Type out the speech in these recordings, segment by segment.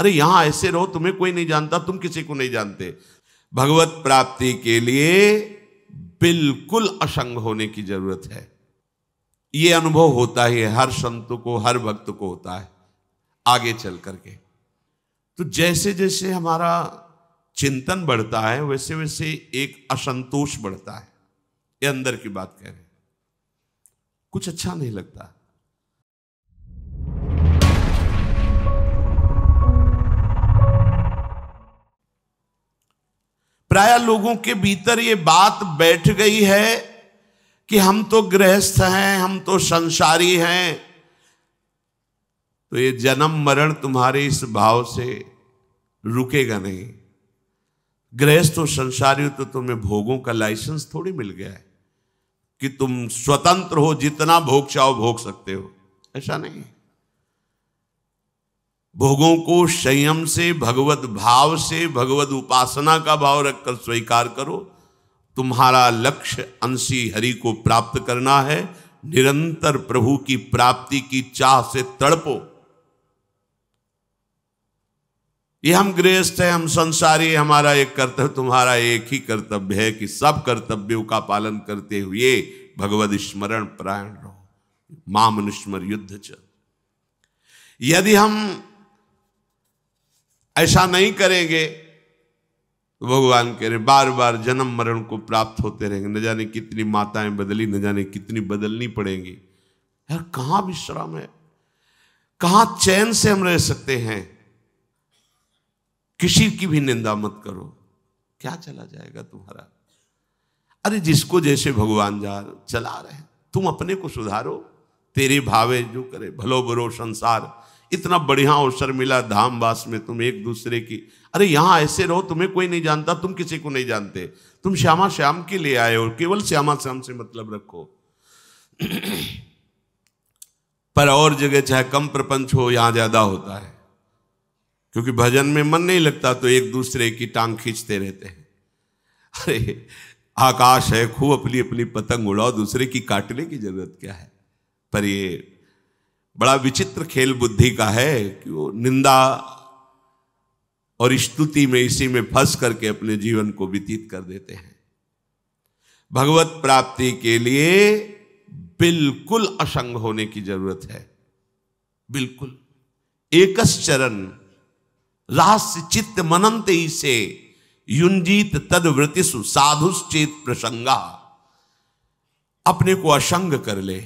अरे यहां ऐसे रहो तुम्हें कोई नहीं जानता तुम किसी को नहीं जानते भगवत प्राप्ति के लिए बिल्कुल असंग होने की जरूरत है यह अनुभव होता ही है हर संत को हर भक्त को होता है आगे चल करके तो जैसे जैसे हमारा चिंतन बढ़ता है वैसे वैसे एक असंतोष बढ़ता है ये अंदर की बात कह रहे हैं कुछ अच्छा नहीं लगता प्राय लोगों के भीतर ये बात बैठ गई है कि हम तो गृहस्थ हैं हम तो संसारी हैं तो ये जन्म मरण तुम्हारे इस भाव से रुकेगा नहीं गृहस्थ और संसारी हो तो तुम्हें भोगों का लाइसेंस थोड़ी मिल गया है कि तुम स्वतंत्र हो जितना भोग चाहो भोग सकते हो ऐसा नहीं भोगों को संयम से भगवत भाव से भगवत उपासना का भाव रखकर स्वीकार करो तुम्हारा लक्ष्य अंशी हरि को प्राप्त करना है निरंतर प्रभु की प्राप्ति की चाह से तड़पो ये हम गृहस्थ हैं हम संसारी हमारा एक कर्तव्य तुम्हारा एक ही कर्तव्य है कि सब कर्तव्यों का पालन करते हुए भगवत स्मरण प्रायण रहो माम युद्ध चल यदि हम ऐसा नहीं करेंगे तो भगवान कह रहे बार बार जन्म मरण को प्राप्त होते रहेंगे न जाने कितनी माताएं बदली न जाने कितनी बदलनी पड़ेंगी यार कहाँ विश्राम है कहाँ चैन से हम रह सकते हैं किसी की भी निंदा मत करो क्या चला जाएगा तुम्हारा अरे जिसको जैसे भगवान जा चला रहे तुम अपने को सुधारो तेरे भावे जो करे भलो बुरो संसार इतना बढ़िया अवसर मिला धामवास में तुम एक दूसरे की अरे यहाँ ऐसे रहो तुम्हें कोई नहीं जानता तुम किसी को नहीं जानते तुम श्यामा श्याम के लिए आए हो केवल श्यामा श्याम से मतलब रखो पर और जगह चाहे कम प्रपंच हो यहां ज्यादा होता है क्योंकि भजन में मन नहीं लगता तो एक दूसरे की टांग खींचते रहते हैं अरे आकाश है खूब अपनी अपनी पतंग उड़ाओ दूसरे की काटने की जरूरत क्या है पर ये बड़ा विचित्र खेल बुद्धि का है कि वो निंदा और स्तुति में इसी में फंस करके अपने जीवन को व्यतीत कर देते हैं भगवत प्राप्ति के लिए बिल्कुल असंग होने की जरूरत है बिल्कुल एकस चरण रहस्य चित्त मनंत ही से युंजीत तद वृतिसु साधुश्चेत प्रसंगा अपने को असंग कर ले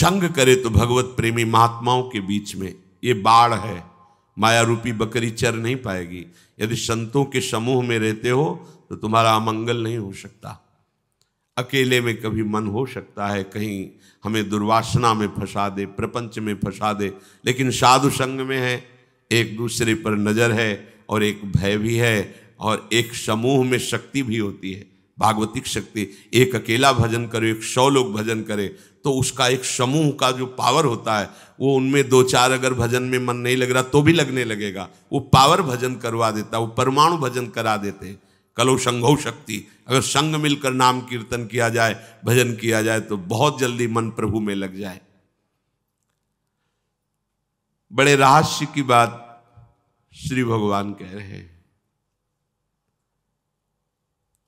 संग करे तो भगवत प्रेमी महात्माओं के बीच में ये बाढ़ है माया रूपी बकरी चर नहीं पाएगी यदि संतों के समूह में रहते हो तो तुम्हारा अमंगल नहीं हो सकता अकेले में कभी मन हो सकता है कहीं हमें दुर्वासना में फंसा दे प्रपंच में फंसा दे लेकिन साधु संग में है एक दूसरे पर नज़र है और एक भय भी है और एक समूह में शक्ति भी होती है भागवतिक शक्ति एक अकेला भजन करो एक सौ लोग भजन करे तो उसका एक समूह का जो पावर होता है वो उनमें दो चार अगर भजन में मन नहीं लग रहा तो भी लगने लगेगा वो पावर भजन करवा देता वो परमाणु भजन करा देते कलो संघो शक्ति अगर संग मिलकर नाम कीर्तन किया जाए भजन किया जाए तो बहुत जल्दी मन प्रभु में लग जाए बड़े रहस्य की बात श्री भगवान कह रहे हैं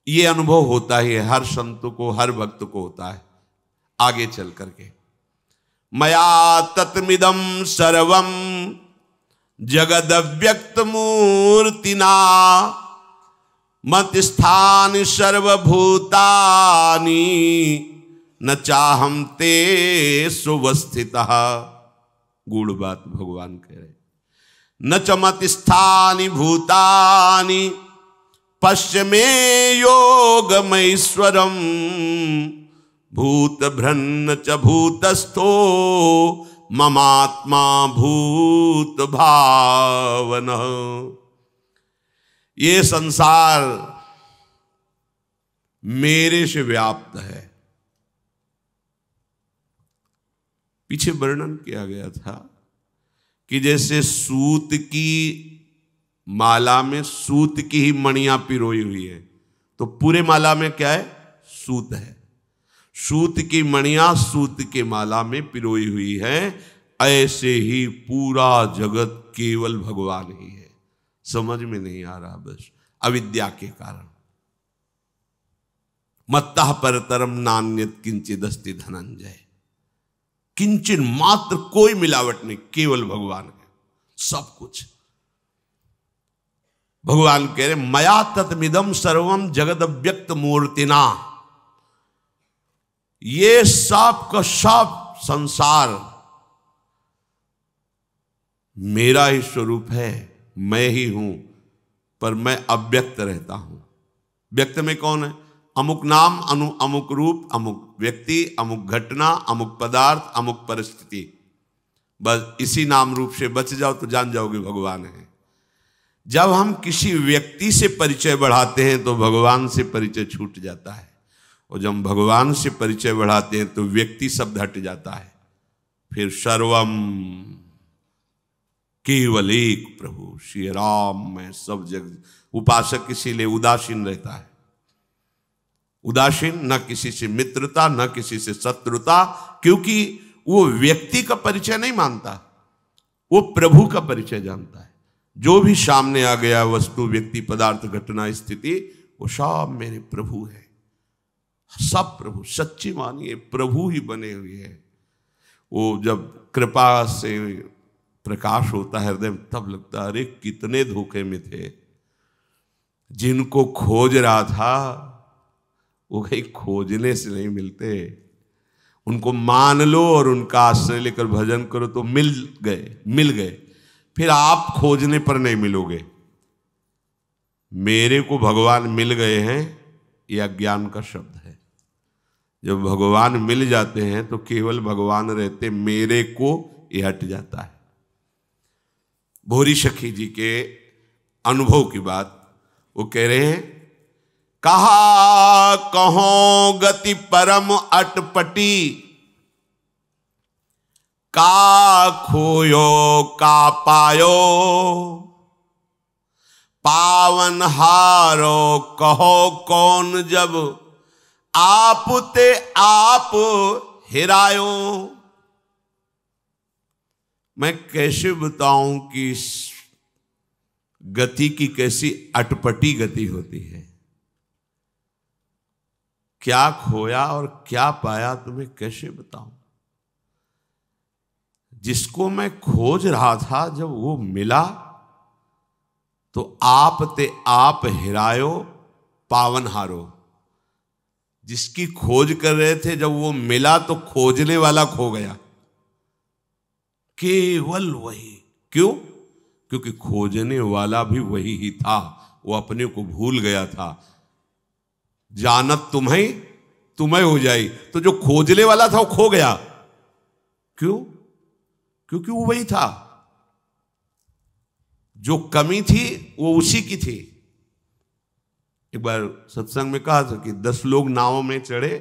ये अनुभव होता ही है हर संत को हर भक्त को होता है आगे चल करके मया तत्मिदम सर्वम जगद व्यक्त मूर्तिना मत स्थान सर्वभूतानि न चाहम ते सुवस्थित गुड़ बात भगवान कह रहे न च मत स्थानी भूतानी पश्चिमे योगमैश्वरम भूत भ्रन्न च भूतस्थो ममात्मा भूत भावन ये संसार मेरे से व्याप्त है पीछे वर्णन किया गया था कि जैसे सूत की माला में सूत की ही मणियां पिरोई हुई है तो पूरे माला में क्या है सूत है सूत की मणिया सूत के माला में पिरोई हुई है ऐसे ही पूरा जगत केवल भगवान ही है समझ में नहीं आ रहा बस अविद्या के कारण मत्ता परतरम नान्यत किंचित अस्थि धनंजय किंचन मात्र कोई मिलावट नहीं केवल भगवान है सब कुछ भगवान कह रहे मया तत्मिदम सर्वम जगद व्यक्त मूर्तिना ये सब का सब संसार मेरा ही स्वरूप है मैं ही हूं पर मैं अव्यक्त रहता हूं व्यक्त में कौन है अमुक नाम अनु अमुक रूप अमुक व्यक्ति अमुक घटना अमुक पदार्थ अमुक परिस्थिति बस इसी नाम रूप से बच जाओ तो जान जाओगे भगवान है जब हम किसी व्यक्ति से परिचय बढ़ाते हैं तो भगवान से परिचय छूट जाता है और जब भगवान से परिचय बढ़ाते हैं तो व्यक्ति शब्द हट जाता है फिर सर्वम केवल एक प्रभु श्री राम में सब जग उपासक इसीलिए उदासीन रहता है उदासीन न किसी से मित्रता न किसी से शत्रुता क्योंकि वो व्यक्ति का परिचय नहीं मानता वो प्रभु का परिचय जानता है जो भी सामने आ गया वस्तु व्यक्ति पदार्थ घटना स्थिति वो सब मेरे प्रभु है सब प्रभु सच्ची मानिए प्रभु ही बने हुए हैं वो जब कृपा से प्रकाश होता है हृदय तब लगता है अरे कितने धोखे में थे जिनको खोज रहा था वो कहीं खोजने से नहीं मिलते उनको मान लो और उनका आश्रय लेकर भजन करो तो मिल गए मिल गए फिर आप खोजने पर नहीं मिलोगे मेरे को भगवान मिल गए हैं यह अज्ञान का शब्द है जब भगवान मिल जाते हैं तो केवल भगवान रहते मेरे को यह हट जाता है भोरी शखी जी के अनुभव की बात वो कह रहे हैं कहा कहो गति परम अटपटी का खोयो का पायो पावन हारो कहो कौन जब आप ते आप हिरायो मैं कैसे बताऊं कि गति की कैसी अटपटी गति होती है क्या खोया और क्या पाया तुम्हें कैसे बताऊं जिसको मैं खोज रहा था जब वो मिला तो आप ते आप हिरायो पावन हारो जिसकी खोज कर रहे थे जब वो मिला तो खोजने वाला खो गया केवल वही क्यों क्योंकि खोजने वाला भी वही ही था वो अपने को भूल गया था जानत तुम्हें तुम्हें हो जाई तो जो खोजने वाला था वो खो गया क्यों क्योंकि वो वही था जो कमी थी वो उसी की थी एक बार सत्संग में कहा था कि दस लोग नाव में चढ़े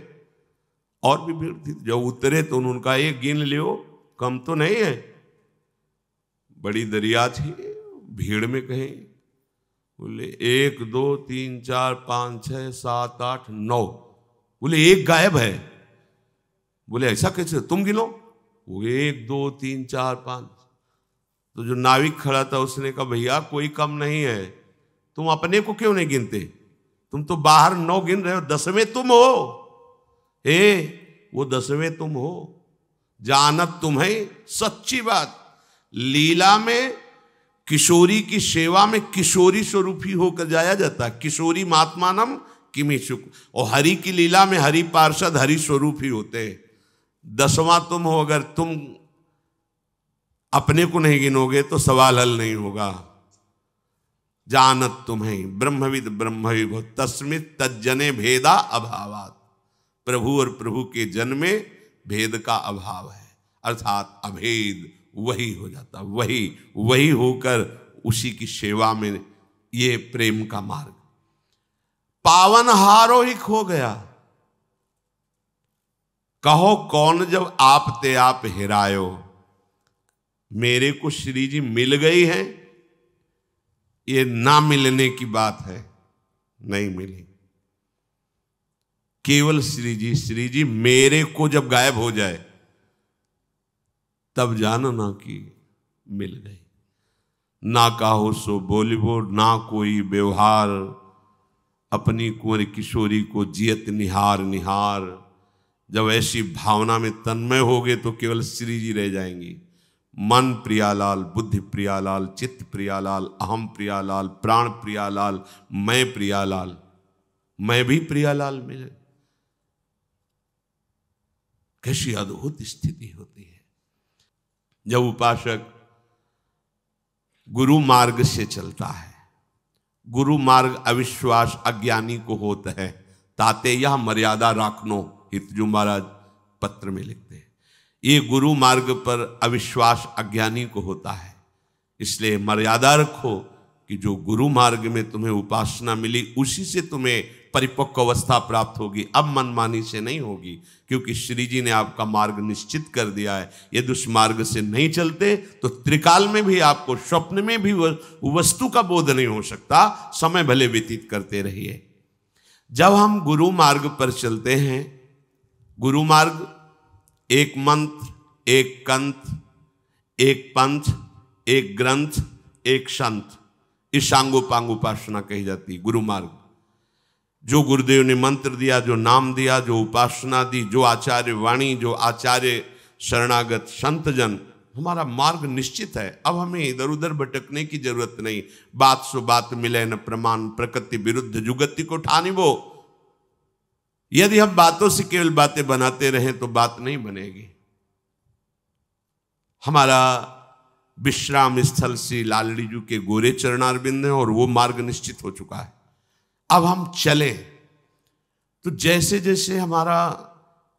और भी भीड़ थी जब उतरे तो उन्होंने कहा ये गिन लियो कम तो नहीं है बड़ी दरिया थी भीड़ में कहीं बोले एक दो तीन चार पांच छः सात आठ नौ बोले एक गायब है बोले ऐसा कैसे तुम गिनो वो एक दो तीन चार पांच तो जो नाविक खड़ा था उसने कहा भैया कोई कम नहीं है तुम अपने को क्यों नहीं गिनते तुम तो बाहर नौ गिन रहे हो दसवें तुम हो हे वो दसवें तुम हो जानत तुम्हें सच्ची बात लीला में किशोरी की सेवा में किशोरी स्वरूप ही होकर जाया जाता किशोरी नम किमी शुक और हरि की लीला में हरि पार्षद हरि स्वरूप ही होते दसवां तुम हो अगर तुम अपने को नहीं गिनोगे तो सवाल हल नहीं होगा जानत तुम्हें ब्रह्मविद ब्रह्मविभो तस्मित तजने भेदा अभाव प्रभु और प्रभु के जन में भेद का अभाव है अर्थात अभेद वही हो जाता वही वही होकर उसी की सेवा में ये प्रेम का मार्ग पावन हारो ही खो गया कहो कौन जब आप ते आप हिरायो मेरे को श्री जी मिल गई है ये ना मिलने की बात है नहीं मिली केवल श्री जी श्री जी मेरे को जब गायब हो जाए तब जानना कि मिल गई ना काहो सो बो ना कोई व्यवहार अपनी कुंवर किशोरी को जियत निहार निहार जब ऐसी भावना में तन्मय हो गए तो केवल श्री जी रह जाएंगी मन प्रियालाल बुद्धि प्रियालाल चित्त प्रियालाल अहम प्रियालाल प्राण प्रियालाल मैं प्रियालाल मैं भी प्रियालाल मिले कैसी अद्भुत स्थिति होती है जब उपासक गुरु मार्ग से चलता है गुरु मार्ग अविश्वास अज्ञानी को होता है ताते यह मर्यादा राखनो हितजू महाराज पत्र में लिखते हैं ये गुरु मार्ग पर अविश्वास अज्ञानी को होता है इसलिए मर्यादा रखो कि जो गुरु मार्ग में तुम्हें उपासना मिली उसी से तुम्हें परिपक्व अवस्था प्राप्त होगी अब मनमानी से नहीं होगी क्योंकि श्री जी ने आपका मार्ग निश्चित कर दिया है उस मार्ग से नहीं चलते तो त्रिकाल में भी आपको स्वप्न में भी वस्तु का बोध नहीं हो सकता समय भले व्यतीत करते रहिए जब हम गुरु मार्ग पर चलते हैं गुरु मार्ग एक मंत्र एक कंत एक पंथ एक ग्रंथ एक संत ईशांगो पांग उपासना कही जाती गुरु मार्ग जो गुरुदेव ने मंत्र दिया जो नाम दिया जो उपासना दी जो आचार्य वाणी जो आचार्य शरणागत संत जन हमारा मार्ग निश्चित है अब हमें इधर उधर भटकने की जरूरत नहीं बात सो बात मिले न प्रमाण प्रकृति विरुद्ध जुगति को ठानी वो यदि हम बातों से केवल बातें बनाते रहें तो बात नहीं बनेगी हमारा विश्राम स्थल से लालड़ी जू के गोरे चरणारविंद है और वो मार्ग निश्चित हो चुका है अब हम चलें तो जैसे जैसे हमारा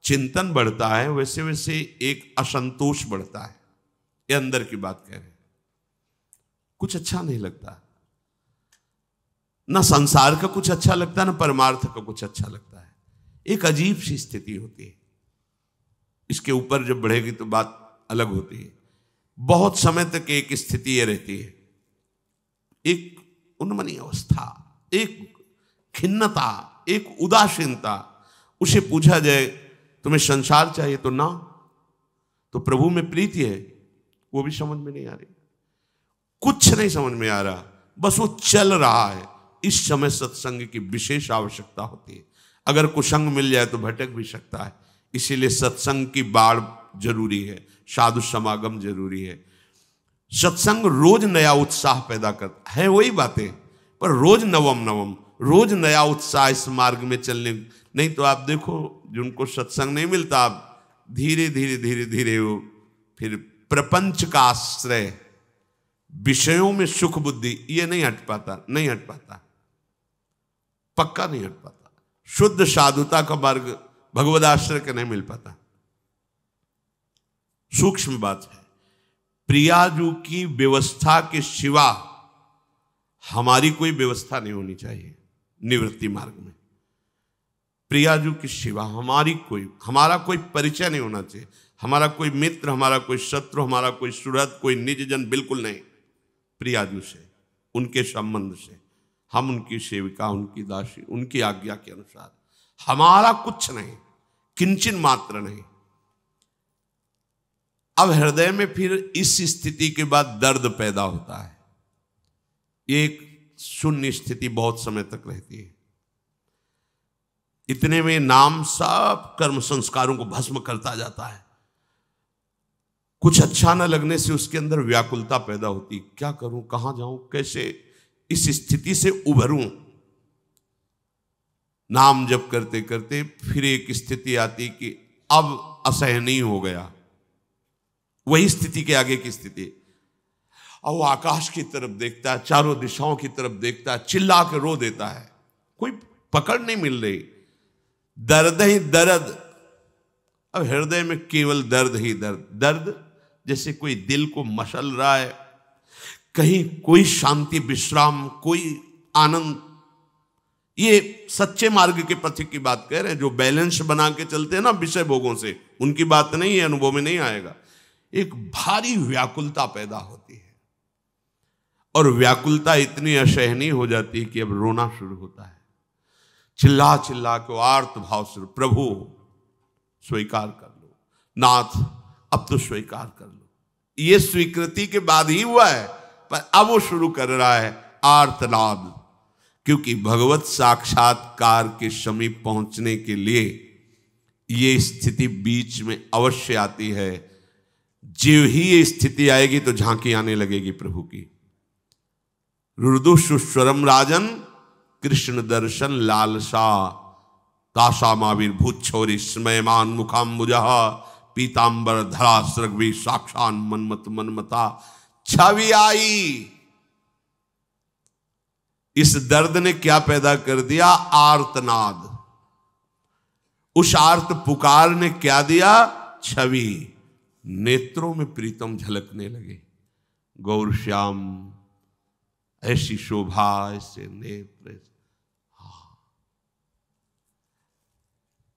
चिंतन बढ़ता है वैसे वैसे एक असंतोष बढ़ता है ये अंदर की बात कह रहे हैं कुछ अच्छा नहीं लगता ना संसार का कुछ अच्छा लगता है ना परमार्थ का कुछ अच्छा लगता है एक अजीब सी स्थिति होती है इसके ऊपर जब बढ़ेगी तो बात अलग होती है बहुत समय तक एक स्थिति यह रहती है एक उन्मनी अवस्था एक खिन्नता एक उदासीनता उसे पूछा जाए तुम्हें संसार चाहिए तो ना तो प्रभु में प्रीति है वो भी समझ में नहीं आ रही कुछ नहीं समझ में आ रहा बस वो चल रहा है इस समय सत्संग की विशेष आवश्यकता होती है अगर कुसंग मिल जाए तो भटक भी सकता है इसीलिए सत्संग की बाढ़ जरूरी है साधु समागम जरूरी है सत्संग रोज नया उत्साह पैदा करता है वही बातें पर रोज नवम नवम रोज नया उत्साह इस मार्ग में चलने नहीं तो आप देखो जिनको सत्संग नहीं मिलता आप धीरे धीरे धीरे धीरे वो फिर प्रपंच का आश्रय विषयों में सुख बुद्धि ये नहीं हट पाता नहीं हट पाता पक्का नहीं हट पाता शुद्ध साधुता का मार्ग भगवद आश्रय के नहीं मिल पाता सूक्ष्म बात है प्रियाजू की व्यवस्था के सिवा हमारी कोई व्यवस्था नहीं होनी चाहिए निवृत्ति मार्ग में प्रियाजू के सिवा हमारी कोई हमारा कोई परिचय नहीं होना चाहिए हमारा कोई मित्र हमारा कोई शत्रु हमारा कोई सुरहद कोई निजजन बिल्कुल नहीं प्रियाजू से उनके संबंध से हम उनकी सेविका उनकी दासी उनकी आज्ञा के अनुसार हमारा कुछ नहीं किंचन मात्र नहीं अब हृदय में फिर इस स्थिति के बाद दर्द पैदा होता है एक शून्य स्थिति बहुत समय तक रहती है इतने में नाम सब कर्म संस्कारों को भस्म करता जाता है कुछ अच्छा न लगने से उसके अंदर व्याकुलता पैदा होती क्या करूं कहां जाऊं कैसे इस स्थिति से उभरूं नाम जप करते करते फिर एक स्थिति आती कि अब असहनीय हो गया वही स्थिति के आगे की स्थिति और वो आकाश की तरफ देखता है चारों दिशाओं की तरफ देखता है चिल्ला के रो देता है कोई पकड़ नहीं मिल रही दर्द ही दर्द अब हृदय में केवल दर्द ही दर्द दर्द जैसे कोई दिल को मसल रहा है कहीं कोई शांति विश्राम कोई आनंद ये सच्चे मार्ग के पथिक की बात कह रहे हैं जो बैलेंस बना के चलते हैं ना विषय भोगों से उनकी बात नहीं है अनुभव में नहीं आएगा एक भारी व्याकुलता पैदा होती है और व्याकुलता इतनी असहनीय हो जाती है कि अब रोना शुरू होता है चिल्ला चिल्ला के आर्त भाव से प्रभु स्वीकार कर लो नाथ अब तो स्वीकार कर लो ये स्वीकृति के बाद ही हुआ है पर अब वो शुरू कर रहा है आर्तनाद क्योंकि भगवत साक्षात्कार के समीप पहुंचने के लिए ये स्थिति बीच में अवश्य आती है जीव ही ये स्थिति आएगी तो झांकी आने लगेगी प्रभु की रुदुषुस्वरम राजन कृष्ण दर्शन लालसा काशा महावीर भूत छोरी स्मयमान मुखाम्बुजा पीताम्बर धरा सृग्वी साक्षान मनमत मनमता छवि आई इस दर्द ने क्या पैदा कर दिया आर्तनाद उस आर्त पुकार ने क्या दिया छवि नेत्रों में प्रीतम झलकने लगे गौर श्याम ऐसी शोभा ऐसे नेत्र हाँ।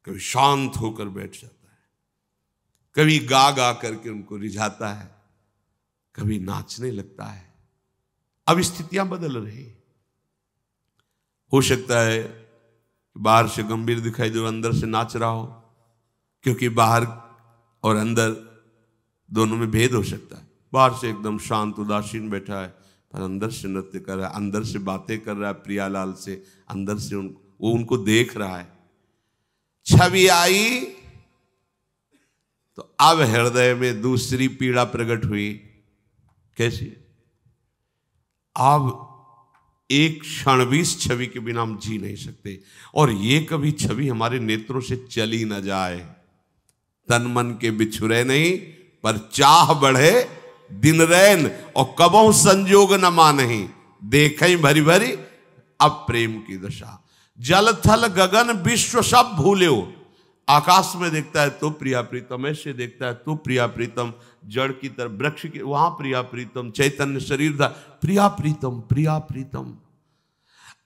कभी शांत होकर बैठ जाता है कभी गा गा करके उनको रिझाता है कभी नाचने लगता है अब स्थितियां बदल रही हो सकता है बाहर से गंभीर दिखाई दे अंदर से नाच रहा हो क्योंकि बाहर और अंदर दोनों में भेद हो सकता है बाहर से एकदम शांत उदासीन बैठा है पर अंदर से नृत्य कर रहा है अंदर से बातें कर रहा है प्रियालाल से अंदर से उनको वो उनको देख रहा है छवि आई तो अब हृदय में दूसरी पीड़ा प्रकट हुई कैसे आप एक क्षण भी इस छवि के बिना हम जी नहीं सकते और ये कभी छवि हमारे नेत्रों से चली ना जाए तन मन के बिछुरे नहीं पर चाह बढ़े दिन रैन और कबों संजोग न मानही देख भरी भरी अब प्रेम की दशा जल थल गगन विश्व सब भूले हो आकाश में देखता है तो प्रिया प्रीतम ऐसे देखता है तो प्रिया प्रीतम जड़ की तरफ वृक्ष की वहां प्रिया प्रीतम चैतन्य शरीर था प्रिया प्रीतम प्रिया प्रीतम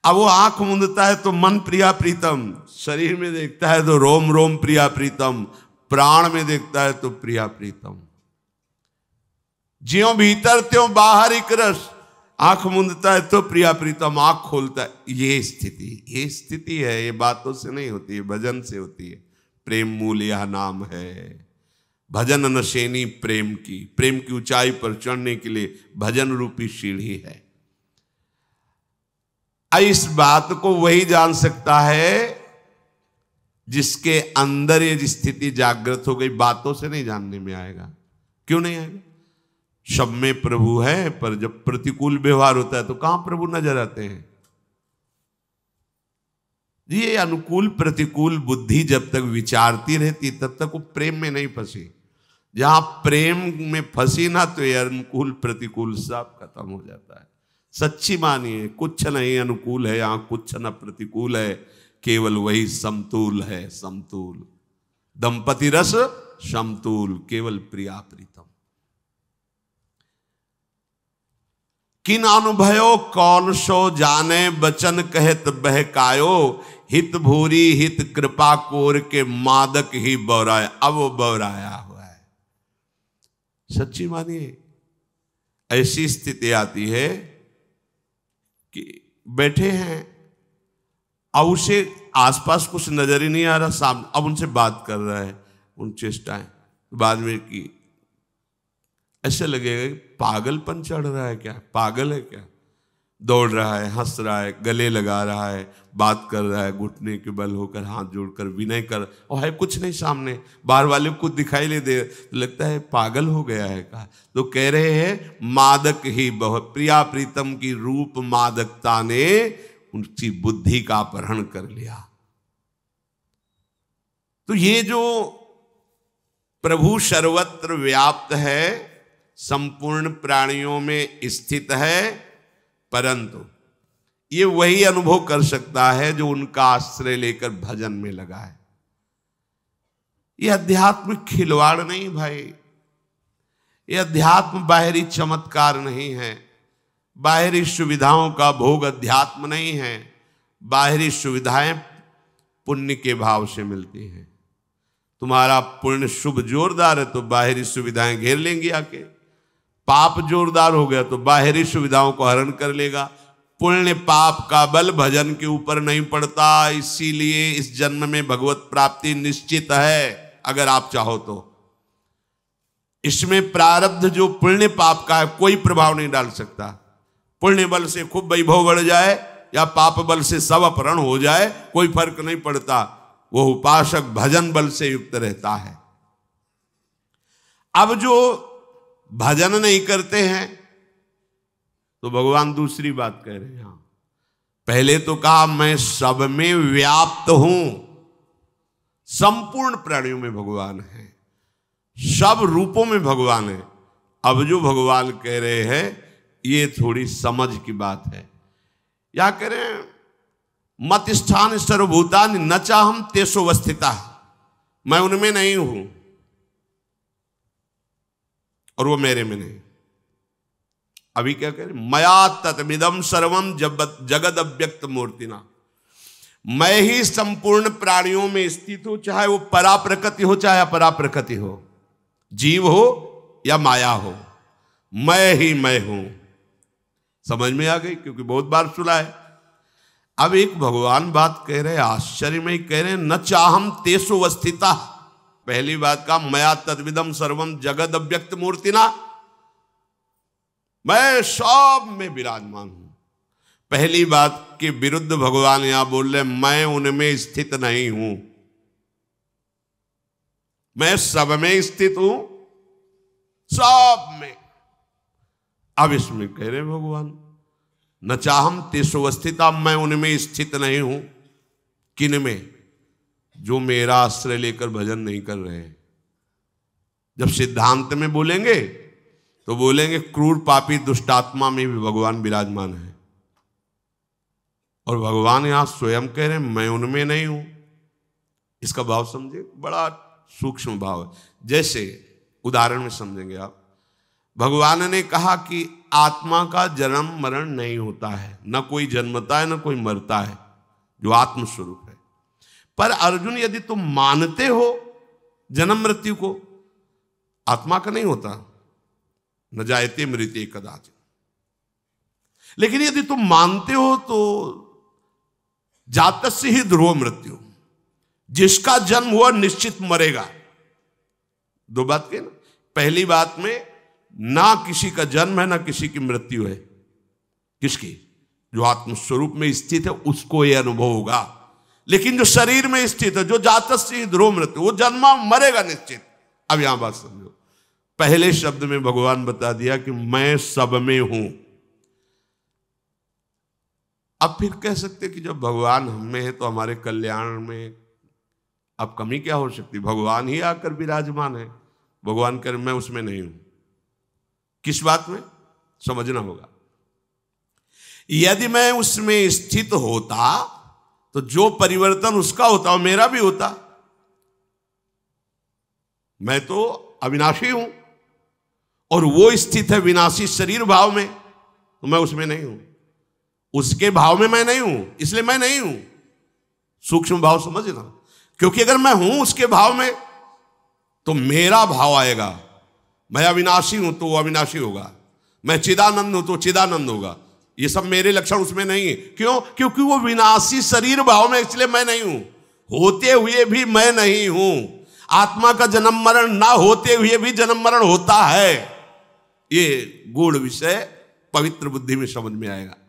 अब वो आंख मुंदता है तो मन प्रिया प्रीतम शरीर में देखता है तो रोम रोम प्रिया प्रीतम प्राण में देखता है तो प्रिया प्रीतम ज्यो भीतर त्यों बाहर एक रस आंख मुंदता है तो प्रिया प्रीतम आंख खोलता है ये स्थिति ये स्थिति है ये बातों से नहीं होती है भजन से होती है प्रेम मूल यह नाम है भजन अनशेनी प्रेम की प्रेम की ऊंचाई पर चढ़ने के लिए भजन रूपी सीढ़ी है इस बात को वही जान सकता है जिसके अंदर ये स्थिति जागृत हो गई बातों से नहीं जानने में आएगा क्यों नहीं आएगा शब में प्रभु है पर जब प्रतिकूल व्यवहार होता है तो कहां प्रभु नजर आते हैं ये अनुकूल प्रतिकूल बुद्धि जब तक विचारती रहती तब तक वो प्रेम में नहीं फंसी जहां प्रेम में फंसी ना तो ये अनुकूल प्रतिकूल सब खत्म हो जाता है सच्ची मानिए कुछ नहीं अनुकूल है यहाँ कुछ न प्रतिकूल है केवल वही समतूल है समतूल दंपति रस समतूल केवल प्रिया प्रीतम किन अनुभयो कौन सो जाने बचन कहत बहकायो हित भूरी हित कृपा कोर के मादक ही बौराया अब वो बौराया हुआ है सच्ची मानिए ऐसी स्थिति आती है कि बैठे हैं अब उसे आसपास कुछ नजर ही नहीं आ रहा सामने अब उनसे बात कर रहा है उन चेष्टाएं बाद में की ऐसे लगेगा कि पागलपन चढ़ रहा है क्या पागल है क्या दौड़ रहा है हंस रहा है गले लगा रहा है बात कर रहा है घुटने के बल होकर हाथ जोड़कर विनय कर और है कुछ नहीं सामने बाहर वाले को कुछ दिखाई नहीं दे लगता है पागल हो गया है कहा तो कह रहे हैं मादक ही बहुत प्रिया प्रीतम की रूप मादकता ने उनकी बुद्धि का अपहरण कर लिया तो ये जो प्रभु सर्वत्र व्याप्त है संपूर्ण प्राणियों में स्थित है परंतु ये वही अनुभव कर सकता है जो उनका आश्रय लेकर भजन में लगा है ये अध्यात्म खिलवाड़ नहीं भाई ये अध्यात्म बाहरी चमत्कार नहीं है बाहरी सुविधाओं का भोग अध्यात्म नहीं है बाहरी सुविधाएं पुण्य के भाव से मिलती हैं तुम्हारा पुण्य शुभ जोरदार है तो बाहरी सुविधाएं घेर लेंगी आके पाप जोरदार हो गया तो बाहरी सुविधाओं को हरण कर लेगा पुण्य पाप का बल भजन के ऊपर नहीं पड़ता इसीलिए इस जन्म में भगवत प्राप्ति निश्चित है अगर आप चाहो तो इसमें प्रारब्ध जो पुण्य पाप का है कोई प्रभाव नहीं डाल सकता पुण्य बल से खूब वैभव बढ़ जाए या पाप बल से सब अपहरण हो जाए कोई फर्क नहीं पड़ता वो उपासक भजन बल से युक्त रहता है अब जो भजन नहीं करते हैं तो भगवान दूसरी बात कह रहे हैं हाँ। पहले तो कहा मैं सब में व्याप्त हूं संपूर्ण प्राणियों में भगवान है सब रूपों में भगवान है अब जो भगवान कह रहे हैं ये थोड़ी समझ की बात है या कह रहे हैं मत स्थान सर्वभूतान नचा हम तेसो मैं उनमें नहीं हूं और वो मेरे में नहीं अभी क्या कह रहे मया तत्मिदम सर्वम जब जगद अव्यक्त ना मैं ही संपूर्ण प्राणियों में स्थित हूं चाहे वो पराप्रकृति हो चाहे अपराप्रकृति हो जीव हो या माया हो मैं ही मैं हूं समझ में आ गई क्योंकि बहुत बार सुना है अब एक भगवान बात कह रहे आश्चर्य में कह रहे न चाहम तेसु अवस्थिता पहली बात का मया तद्विदम सर्वम जगद अव्यक्त ना मैं सब में विराजमान हूं पहली बात के विरुद्ध भगवान यहां बोल रहे मैं उनमें स्थित नहीं हूं मैं सब में स्थित हूं सब में अब इसमें कह रहे भगवान न चाहम तेसो मैं उनमें स्थित नहीं हूं किन में जो मेरा आश्रय लेकर भजन नहीं कर रहे हैं जब सिद्धांत में बोलेंगे तो बोलेंगे क्रूर पापी दुष्टात्मा में भी भगवान विराजमान है और भगवान यहां स्वयं कह रहे हैं मैं उनमें नहीं हूं इसका भाव समझे बड़ा सूक्ष्म भाव है जैसे उदाहरण में समझेंगे आप भगवान ने कहा कि आत्मा का जन्म मरण नहीं होता है न कोई जन्मता है न कोई मरता है जो आत्मस्वरूप पर अर्जुन यदि तुम मानते हो जन्म मृत्यु को आत्मा का नहीं होता न जायते मृत्य कदाच लेकिन यदि तुम मानते हो तो जात से ही ध्रुव मृत्यु जिसका जन्म हुआ निश्चित मरेगा दो बात के ना पहली बात में ना किसी का जन्म है ना किसी की मृत्यु है किसकी जो आत्मस्वरूप में स्थित है उसको यह अनुभव होगा लेकिन जो शरीर में स्थित है जो जात ध्रुव मृत्यु वो जन्मा मरेगा निश्चित अब यहां बात समझो पहले शब्द में भगवान बता दिया कि मैं सब में हूं अब फिर कह सकते कि जब भगवान हम में है तो हमारे कल्याण में अब कमी क्या हो सकती भगवान ही आकर विराजमान है भगवान कर मैं उसमें नहीं हूं किस बात में समझना होगा यदि मैं उसमें स्थित होता तो जो परिवर्तन उसका होता हो मेरा भी होता मैं तो अविनाशी हूं और वो स्थित है विनाशी शरीर भाव में तो मैं उसमें नहीं हूं उसके भाव में मैं नहीं हूं इसलिए मैं नहीं हूं सूक्ष्म भाव समझना क्योंकि अगर मैं हूं उसके भाव में तो मेरा भाव आएगा मैं अविनाशी हूं तो अविनाशी होगा मैं चिदानंद हूं तो चिदानंद होगा ये सब मेरे लक्षण उसमें नहीं है क्यों क्योंकि वो विनाशी शरीर भाव में इसलिए मैं नहीं हूं होते हुए भी मैं नहीं हूं आत्मा का जन्म मरण ना होते हुए भी जन्म मरण होता है ये गूढ़ विषय पवित्र बुद्धि में समझ में आएगा